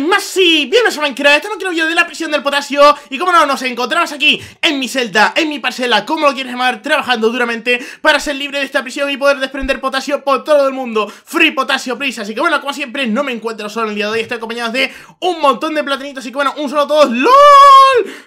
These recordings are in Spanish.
Masi, bienvenidos a Minecraft, este no quiero yo de la prisión del potasio Y como no, nos encontramos aquí en mi celda, en mi parcela, como lo quieres llamar, trabajando duramente Para ser libre de esta prisión y poder desprender potasio por todo el mundo Free potasio, prisa así que bueno, como siempre, no me encuentro solo en el día de hoy Estoy acompañado de un montón de platinitos, así que bueno, un solo a todos ¡LOL!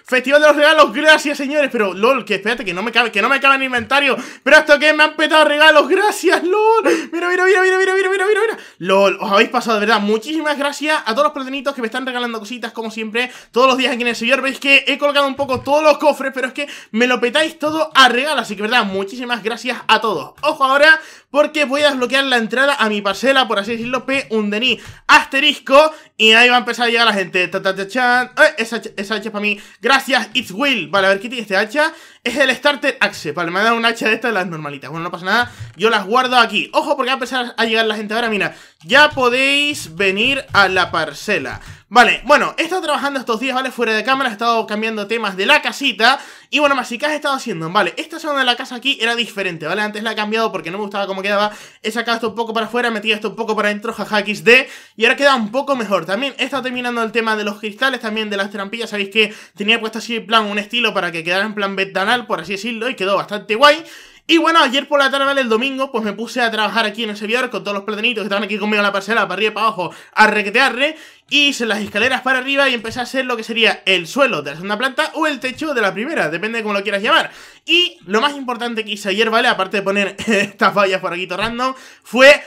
Festival de los regalos, gracias señores Pero LOL, que espérate, que no me cabe, que no me cabe en el inventario Pero esto que me han petado regalos, gracias LOL Mira, mira, mira, mira, mira, mira, mira, mira LOL, os habéis pasado, de verdad, muchísimas gracias a todos los platinitos que me están regalando cositas como siempre Todos los días aquí en el servidor Veis que he colgado un poco todos los cofres Pero es que me lo petáis todo a regalo Así que verdad, muchísimas gracias a todos Ojo ahora porque voy a desbloquear la entrada a mi parcela, por así decirlo, p undení asterisco, y ahí va a empezar a llegar la gente. Ta, eh, esa, esa hacha es para mí. Gracias, it's Will. Vale, a ver, ¿qué tiene este hacha? Es el Starter Axe. Vale, me ha dado un hacha de estas, las normalitas. Bueno, no pasa nada, yo las guardo aquí. Ojo, porque va a empezar a llegar la gente ahora, mira, ya podéis venir a la parcela. Vale, bueno, he estado trabajando estos días, ¿vale? Fuera de cámara, he estado cambiando temas de la casita. Y bueno, más si has estado haciendo, ¿vale? Esta zona de la casa aquí era diferente, ¿vale? Antes la he cambiado porque no me gustaba cómo quedaba. He sacado esto un poco para afuera, metido esto un poco para adentro, jaja XD. Y ahora queda un poco mejor. También he estado terminando el tema de los cristales, también de las trampillas. Sabéis que tenía puesto así en plan un estilo para que quedara en plan ventanal, por así decirlo, y quedó bastante guay. Y bueno, ayer por la tarde, ¿vale? el domingo, pues me puse a trabajar aquí en ese servidor con todos los platanitos que estaban aquí conmigo en la parcela, para arriba y para abajo, a requetearle. hice las escaleras para arriba y empecé a hacer lo que sería el suelo de la segunda planta o el techo de la primera, depende de cómo lo quieras llamar. Y lo más importante que hice ayer, ¿vale? Aparte de poner estas vallas por aquí torrando, fue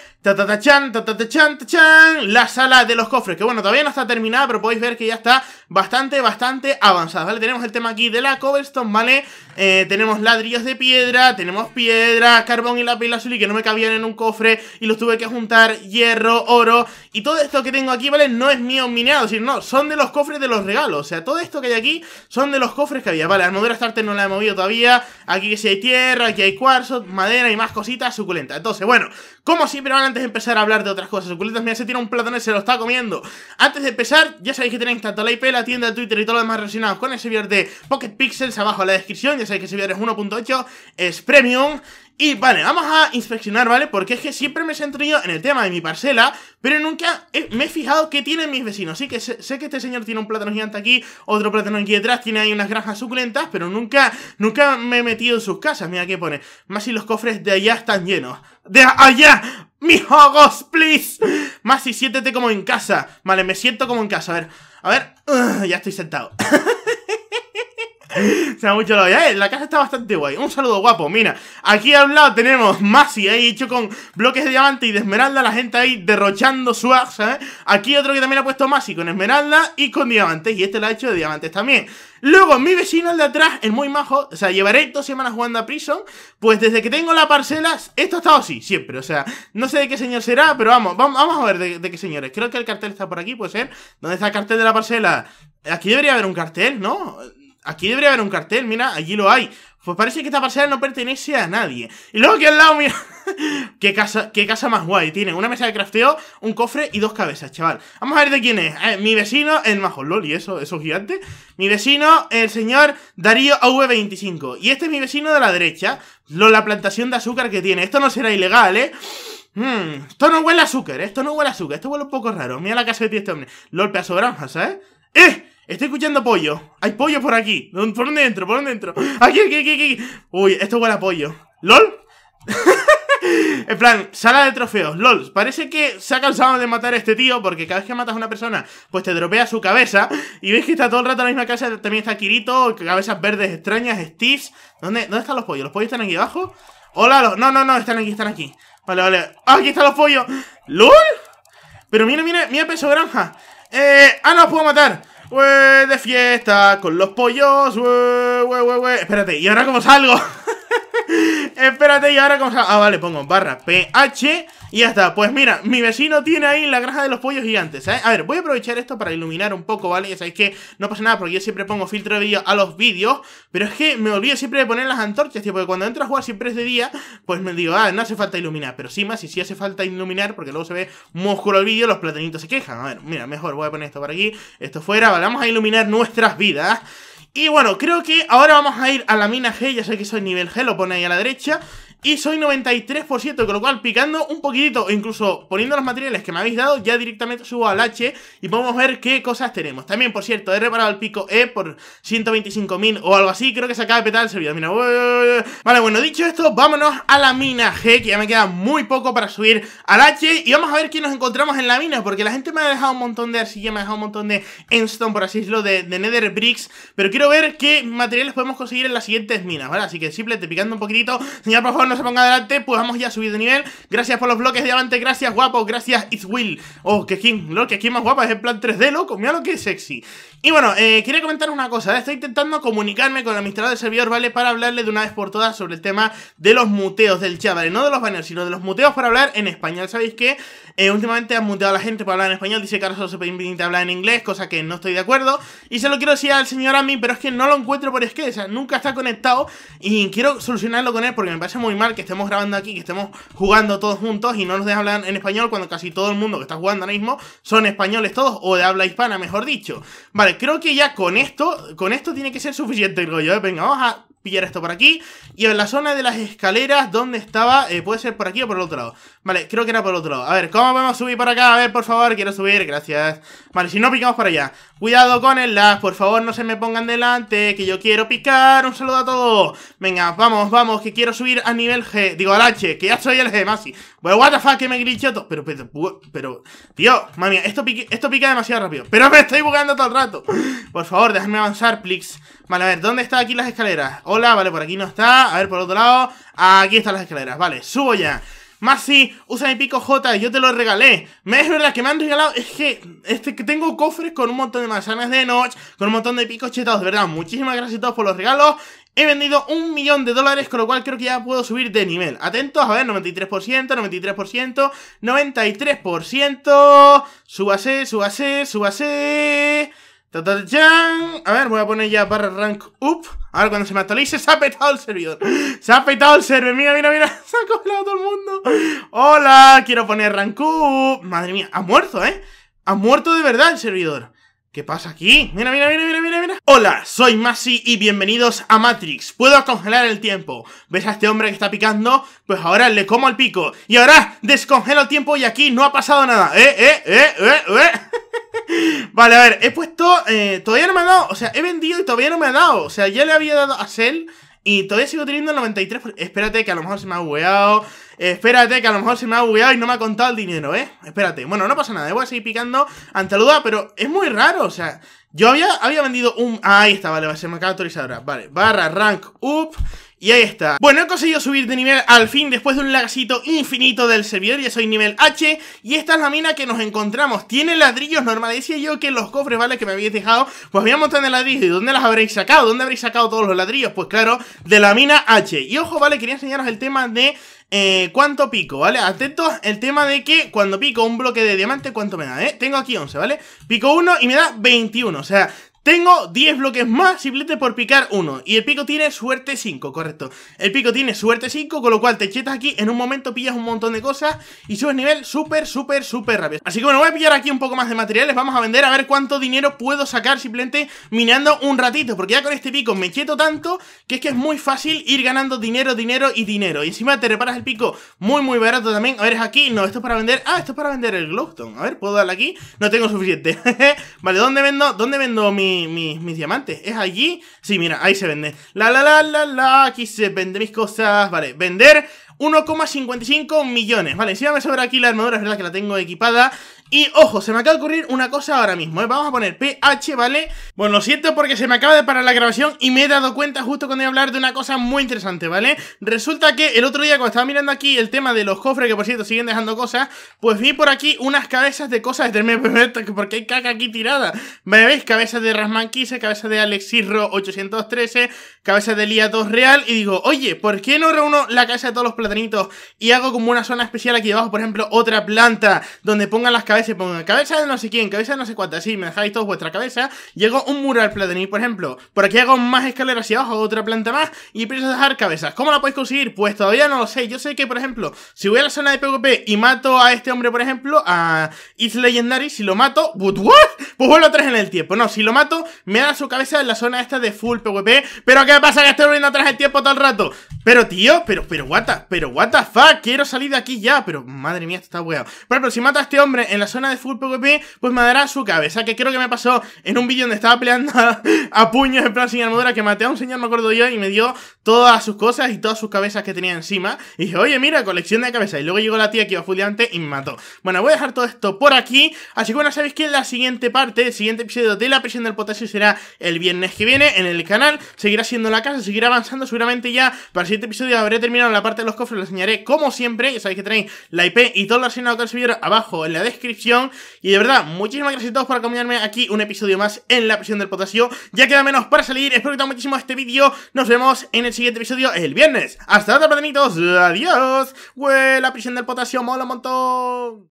la sala de los cofres, que bueno, todavía no está terminada, pero podéis ver que ya está bastante, bastante avanzada, ¿vale? Tenemos el tema aquí de la cobblestone, ¿vale? Eh, tenemos ladrillos de piedra, tenemos piedra, carbón y azul Y que no me cabían en un cofre y los tuve que juntar, hierro, oro, y todo esto que tengo aquí, ¿vale? No es mío mineado, sino no, son de los cofres de los regalos, o sea, todo esto que hay aquí son de los cofres que había, ¿vale? Armadura starter no la he movido todavía, aquí que si hay tierra, aquí hay cuarzo, madera y más cositas suculentas, entonces, bueno... Como siempre, van antes de empezar a hablar de otras cosas suculentas, mira, se tira un platón y se lo está comiendo. Antes de empezar, ya sabéis que tenéis tanto la IP, la tienda de Twitter y todo lo demás relacionado con servidor de Pocket Pixels abajo en la descripción. Ya sabéis que ese es 1.8, es premium. Y vale, vamos a inspeccionar, ¿vale? Porque es que siempre me centro yo en el tema de mi parcela, pero nunca me he fijado qué tienen mis vecinos. Sí que sé, que este señor tiene un plátano gigante aquí, otro plátano aquí detrás, tiene ahí unas granjas suculentas, pero nunca, nunca me he metido en sus casas. Mira qué pone. Más si los cofres de allá están llenos. ¡De allá! ¡Mis hogos, please! Más si siéntete como en casa. Vale, me siento como en casa. A ver, a ver, ya estoy sentado. Se ha mucho la Eh, la casa está bastante guay. Un saludo guapo. Mira, aquí a un lado tenemos Masi ahí eh, hecho con bloques de diamante y de esmeralda. La gente ahí derrochando axe, ¿sabes? Eh. Aquí otro que también ha puesto Masi con esmeralda y con diamantes. Y este lo ha hecho de diamantes también. Luego, mi vecino, el de atrás, es muy majo. O sea, llevaré dos semanas jugando a Prison. Pues desde que tengo la parcela, esto ha estado así, siempre. O sea, no sé de qué señor será, pero vamos, vamos, a ver de, qué señores. Creo que el cartel está por aquí, puede ser. ¿Dónde está el cartel de la parcela? Aquí debería haber un cartel, ¿no? Aquí debería haber un cartel, mira, allí lo hay. Pues parece que esta parcela no pertenece a nadie. Y luego aquí al lado, mira. qué, casa, qué casa más guay. Tiene una mesa de crafteo, un cofre y dos cabezas, chaval. Vamos a ver de quién es. Eh, mi vecino, el majo y eso, eso gigante. Mi vecino, el señor Darío AV25. Y este es mi vecino de la derecha. Lo, la plantación de azúcar que tiene. Esto no será ilegal, ¿eh? Hmm, esto no huele a azúcar, ¿eh? esto no huele a azúcar. Esto huele un poco raro. Mira la casa de este hombre. Lol, pedazo ¿sabes? ¡Eh! Estoy escuchando pollo. Hay pollo por aquí. Por dentro, por entro? Aquí, aquí, aquí, aquí. Uy, esto huele a pollo. ¿LOL? en plan, sala de trofeos. LOL, parece que se ha cansado de matar a este tío porque cada vez que matas a una persona, pues te dropea su cabeza. Y ves que está todo el rato en la misma casa. También está Kirito, cabezas verdes extrañas, Steve. ¿Dónde, ¿Dónde están los pollos? ¿Los pollos están aquí abajo? Hola, los... no, no, no, están aquí, están aquí. Vale, vale. ¡Ah, aquí están los pollos! ¡LOL! Pero mira, mira, mira peso granja. Eh... Ah, no, los puedo matar de fiesta con los pollos. Espérate, ¿y ahora cómo salgo? Espérate, ¿y ahora cómo salgo? Ah, vale, pongo barra PH y ya está, pues mira, mi vecino tiene ahí la granja de los pollos gigantes, ¿sabes? ¿eh? A ver, voy a aprovechar esto para iluminar un poco, ¿vale? Ya sabéis que no pasa nada porque yo siempre pongo filtro de vídeo a los vídeos, pero es que me olvido siempre de poner las antorchas, tío, porque cuando entro a jugar siempre es de día, pues me digo, ah, no hace falta iluminar, pero sí más, y sí hace falta iluminar porque luego se ve músculo el vídeo, los platanitos se quejan. A ver, mira, mejor voy a poner esto por aquí, esto fuera, ¿vale? Vamos a iluminar nuestras vidas. Y bueno, creo que ahora vamos a ir a la mina G, ya sé que soy nivel G, lo pone ahí a la derecha y soy 93%, con lo cual picando un poquitito, O incluso poniendo los materiales que me habéis dado, ya directamente subo al H y podemos ver qué cosas tenemos. También, por cierto, he reparado el pico E por 125.000 o algo así, creo que se acaba de petar el servidor. Mira, vale, bueno, dicho esto, vámonos a la mina G, que ya me queda muy poco para subir al H y vamos a ver qué nos encontramos en la mina, porque la gente me ha dejado un montón de arcilla, me ha dejado un montón de endstone, por así decirlo, de, de nether bricks, pero quiero ver qué materiales podemos conseguir en las siguientes minas, ¿vale? Así que simplemente picando un poquitito, señor, por favor, se ponga adelante Pues vamos ya A subir de nivel. Gracias por los bloques de diamante, gracias guapo gracias It's Will. Oh, que skin, lo que skin más guapa es en plan 3D, loco, mira lo que es sexy. Y bueno, eh, quería comentar una cosa, ¿eh? estoy intentando comunicarme con el administrador del servidor, ¿vale? Para hablarle de una vez por todas sobre el tema de los muteos del chat, No de los banners, sino de los muteos para hablar en español. ¿Sabéis que eh, últimamente han muteado a la gente para hablar en español? Dice que ahora solo se permite hablar en inglés, cosa que no estoy de acuerdo. Y se lo quiero decir al señor Ami, pero es que no lo encuentro por es o nunca está conectado y quiero solucionarlo con él porque me parece muy mal que estemos grabando aquí, que estemos jugando todos juntos y no nos dejan hablar en español cuando casi todo el mundo que está jugando ahora mismo son españoles todos o de habla hispana, mejor dicho. Vale, creo que ya con esto, con esto tiene que ser suficiente, el rollo. ¿eh? Venga, vamos a pillar esto por aquí. Y en la zona de las escaleras, donde estaba? Eh, puede ser por aquí o por el otro lado. Vale, creo que era por el otro lado. A ver, ¿cómo podemos subir por acá? A ver, por favor, quiero subir, gracias. Vale, si no, picamos por allá. Cuidado con el lag, por favor, no se me pongan delante, que yo quiero picar. Un saludo a todos. Venga, vamos, vamos, que quiero subir a nivel G. Digo, al H, que ya soy el G, Masi. Bueno, what que me glitchó todo. Pero, pero, pero, tío, mami, esto, esto pica demasiado rápido. Pero me estoy bugando todo el rato. Por favor, déjame avanzar, please. Vale, a ver, ¿dónde están aquí las escaleras? Hola, vale, por aquí no está. A ver, por otro lado. Aquí están las escaleras. Vale, subo ya. Masi, usa mi pico J, yo te lo regalé. Me es verdad que me han regalado. Es que, este, que tengo cofres con un montón de manzanas de noche, con un montón de picos chetados. De verdad, muchísimas gracias a todos por los regalos. He vendido un millón de dólares, con lo cual creo que ya puedo subir de nivel. Atentos, a ver, 93%, 93%, 93%. Súbase, súbase, súbase. Ta, a ver, voy a poner ya barra rank up. Ahora cuando se me actualice, se ha petado el servidor. Se ha petado el server Mira, mira, mira. Se ha colado todo el mundo. Hola, quiero poner rank up. Madre mía, ha muerto, ¿eh? Ha muerto de verdad el servidor. ¿Qué pasa aquí? Mira, mira, mira, mira, mira, mira. Hola, soy Masi y bienvenidos a Matrix. Puedo congelar el tiempo. ¿Ves a este hombre que está picando? Pues ahora le como el pico. Y ahora descongelo el tiempo y aquí no ha pasado nada. Eh, eh, eh, eh, eh. vale, a ver, he puesto... Eh, todavía no me ha dado... O sea, he vendido y todavía no me ha dado. O sea, ya le había dado a Cell y todavía sigo teniendo el 93. Espérate, que a lo mejor se me ha bugueado espérate, que a lo mejor se me ha bugueado y no me ha contado el dinero, ¿eh? Espérate. Bueno, no pasa nada, voy a seguir picando ante pero es muy raro, o sea... Yo había, había vendido un... Ah, ahí está, vale, va a ser autorizar ahora Vale, barra rank up... Y ahí está. Bueno, he conseguido subir de nivel al fin después de un lagacito infinito del servidor. Ya soy nivel H. Y esta es la mina que nos encontramos. Tiene ladrillos normales. Decía yo que los cofres, ¿vale? Que me habéis dejado. Pues había un montón de ladrillos. ¿Y dónde las habréis sacado? ¿Dónde habréis sacado todos los ladrillos? Pues claro, de la mina H. Y ojo, ¿vale? Quería enseñaros el tema de eh, ¿Cuánto pico, vale? Atento el tema de que cuando pico un bloque de diamante, ¿cuánto me da, eh? Tengo aquí 11, ¿vale? Pico 1 y me da 21, o sea, tengo 10 bloques más simplemente por picar uno. Y el pico tiene suerte 5, correcto. El pico tiene suerte 5, con lo cual te chetas aquí. En un momento pillas un montón de cosas y subes nivel súper, súper, súper rápido. Así que bueno, voy a pillar aquí un poco más de materiales. Vamos a vender a ver cuánto dinero puedo sacar simplemente minando un ratito. Porque ya con este pico me quieto tanto que es que es muy fácil ir ganando dinero, dinero y dinero. Y encima te reparas el pico muy, muy barato también. A ver, es aquí. No, esto es para vender. Ah, esto es para vender el Glowstone. A ver, puedo darle aquí. No tengo suficiente. vale, ¿dónde vendo? ¿Dónde vendo mi mis diamantes. Es allí. Sí, mira, ahí se vende. La, la, la, la, la. Aquí se vende mis cosas. Vale, vender 1,55 millones. Vale, encima me sobra aquí la armadura. Es verdad que la tengo equipada. Y ojo, se me acaba de ocurrir una cosa ahora mismo, ¿eh? vamos a poner PH, ¿vale? Bueno, lo siento porque se me acaba de parar la grabación y me he dado cuenta justo cuando iba a hablar de una cosa muy interesante, ¿vale? Resulta que el otro día cuando estaba mirando aquí el tema de los cofres, que por cierto siguen dejando cosas, pues vi por aquí unas cabezas de cosas de porque hay caca aquí tirada. veis? Cabezas de Rasman 15, cabeza de alexisro 813, cabeza de Lía 2 Real y digo, oye, ¿por qué no reúno la cabeza de todos los platanitos y hago como una zona especial aquí abajo, por ejemplo, otra planta donde pongan las cabezas cabeza y cabeza de no sé quién, cabeza de no sé cuánta, así me dejáis todos vuestra cabeza Llego un mural platinum, por ejemplo. Por aquí hago más escaleras y abajo, otra planta más y empiezo a dejar cabezas. ¿Cómo la podéis conseguir? Pues todavía no lo sé. Yo sé que, por ejemplo, si voy a la zona de PvP y mato a este hombre, por ejemplo, a It's Legendary, si lo mato, ¿what? Pues vuelvo atrás en el tiempo. No, si lo mato, me da su cabeza en la zona esta de full PvP. Pero ¿qué pasa? Que estoy volviendo atrás el tiempo todo el rato. Pero tío, pero, pero, what pero, what the fuck, quiero salir de aquí ya. Pero madre mía, está huevado Por ejemplo, si mato a este hombre en la zona de full PvP, pues me dará su cabeza, que creo que me pasó en un vídeo donde estaba peleando a, puños en plan sin armadura, que maté a un señor, me acuerdo yo, y me dio todas sus cosas y todas sus cabezas que tenía encima. Y dije, oye, mira, colección de cabezas. Y luego llegó la tía que iba full y me mató. Bueno, voy a dejar todo esto por aquí. Así que bueno, sabéis que la siguiente parte, el siguiente episodio de la prisión del potasio será el viernes que viene en el canal. Seguirá siendo la casa, seguirá avanzando. Seguramente ya para el siguiente episodio habré terminado la parte de los cofres, lo enseñaré como siempre. Ya sabéis que tenéis la IP y todo lo relacionado que abajo en la descripción y de verdad, muchísimas gracias a todos por acompañarme aquí un episodio más en la prisión del potasio. Ya queda menos para salir, espero que te muchísimo este vídeo. Nos vemos en el siguiente episodio el viernes. Hasta otra, Adiós. Güey, la prisión del potasio mola un montón.